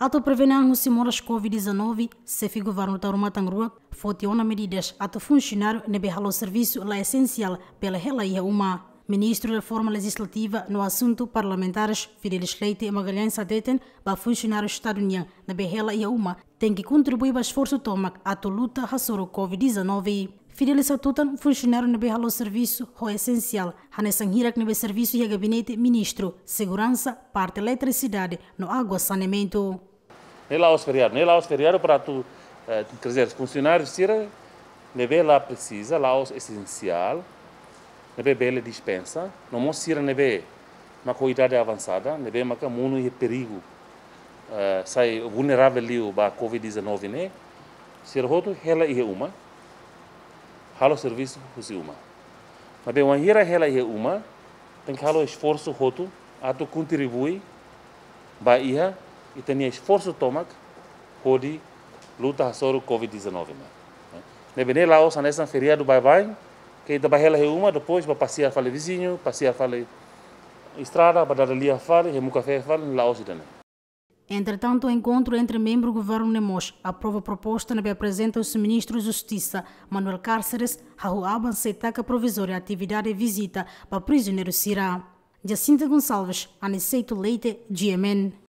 Ato prevenang se moras COVID-19, se governo varno taruma tangrua, fotiona medidas ato funcionário nebe halo serviço la essencial pela rela e uma. Ministro da Reforma Legislativa no assunto parlamentares, Fidelis Leite e Magalhães Adeten, para funcionário Estado União, na Berrela e UMA, tem que contribuir para o esforço tomac a to luta rassoro Covid-19. Fidelis Atutan, funcionário na Berrela Serviço, o essencial, Hanessan Hirak na Serviço e a Gabinete Ministro, Segurança, Parte Eletricidade, no Água Saneamento nem lá os feriados, nem lá os feriados para tu, eh, quer dizer, funcionários tira, leve lá precisa, lá os essencial, leve bela dispensa, não mostra tira leve uma qualidade avançada, leve uma camuno e perigo, uh, sai vulnerável liu ba COVID-19 né, ser roto hela e é uma, halo serviço usi uma, mas bem uma hira hela e é uma, tem que halo esforço roto, a tu contribui, ba ir, e tinha esforço estômago pode lutar sobre o Covid-19. Né? Nebene lá, o Sanessa feria do Baibai, que da Bahia reúma, depois para passear fale vizinho, passear fale estrada, para dar ali a fale, remo café fale, lá o cidadão. Entretanto, o encontro entre membro do governo Nemos aprova a proposta na que apresenta o ministro de Justiça, Manuel Cárceres, Raul Aban Seitaca provisória atividade e visita para prisioneiro Sira. Jacinta Gonçalves, Aniceito Leite, GMN.